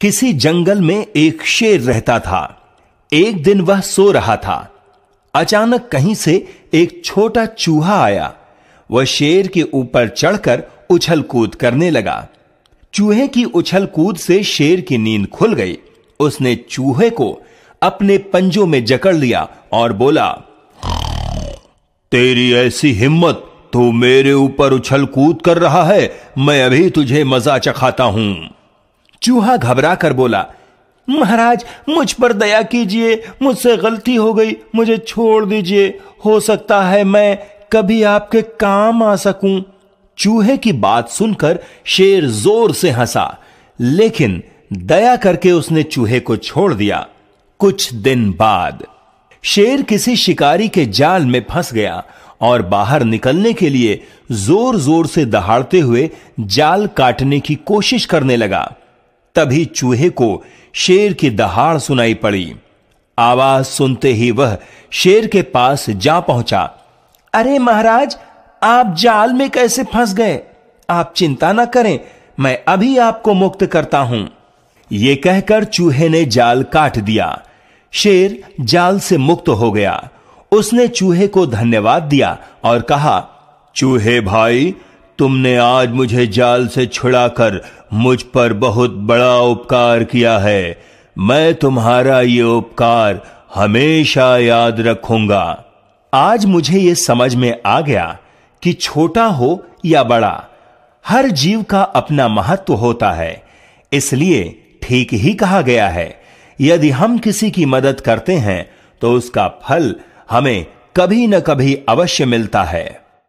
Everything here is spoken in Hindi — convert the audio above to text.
किसी जंगल में एक शेर रहता था एक दिन वह सो रहा था अचानक कहीं से एक छोटा चूहा आया वह शेर के ऊपर चढ़कर उछल कूद करने लगा चूहे की उछल कूद से शेर की नींद खुल गई उसने चूहे को अपने पंजों में जकड़ लिया और बोला तेरी ऐसी हिम्मत तू मेरे ऊपर उछल कूद कर रहा है मैं अभी तुझे मजा चखाता हूं चूहा घबरा कर बोला महाराज मुझ पर दया कीजिए मुझसे गलती हो गई मुझे छोड़ दीजिए हो सकता है मैं कभी आपके काम आ सकूं चूहे की बात सुनकर शेर जोर से हंसा लेकिन दया करके उसने चूहे को छोड़ दिया कुछ दिन बाद शेर किसी शिकारी के जाल में फंस गया और बाहर निकलने के लिए जोर जोर से दहाड़ते हुए जाल काटने की कोशिश करने लगा तभी चूहे को शेर की दहाड़ सुनाई पड़ी आवाज सुनते ही वह शेर के पास जा पहुंचा अरे महाराज आप जाल में कैसे फंस गए आप चिंता ना करें मैं अभी आपको मुक्त करता हूं यह कहकर चूहे ने जाल काट दिया शेर जाल से मुक्त हो गया उसने चूहे को धन्यवाद दिया और कहा चूहे भाई तुमने आज मुझे जाल से छुड़ाकर मुझ पर बहुत बड़ा उपकार किया है मैं तुम्हारा ये उपकार हमेशा याद रखूंगा आज मुझे ये समझ में आ गया कि छोटा हो या बड़ा हर जीव का अपना महत्व होता है इसलिए ठीक ही कहा गया है यदि हम किसी की मदद करते हैं तो उसका फल हमें कभी न कभी अवश्य मिलता है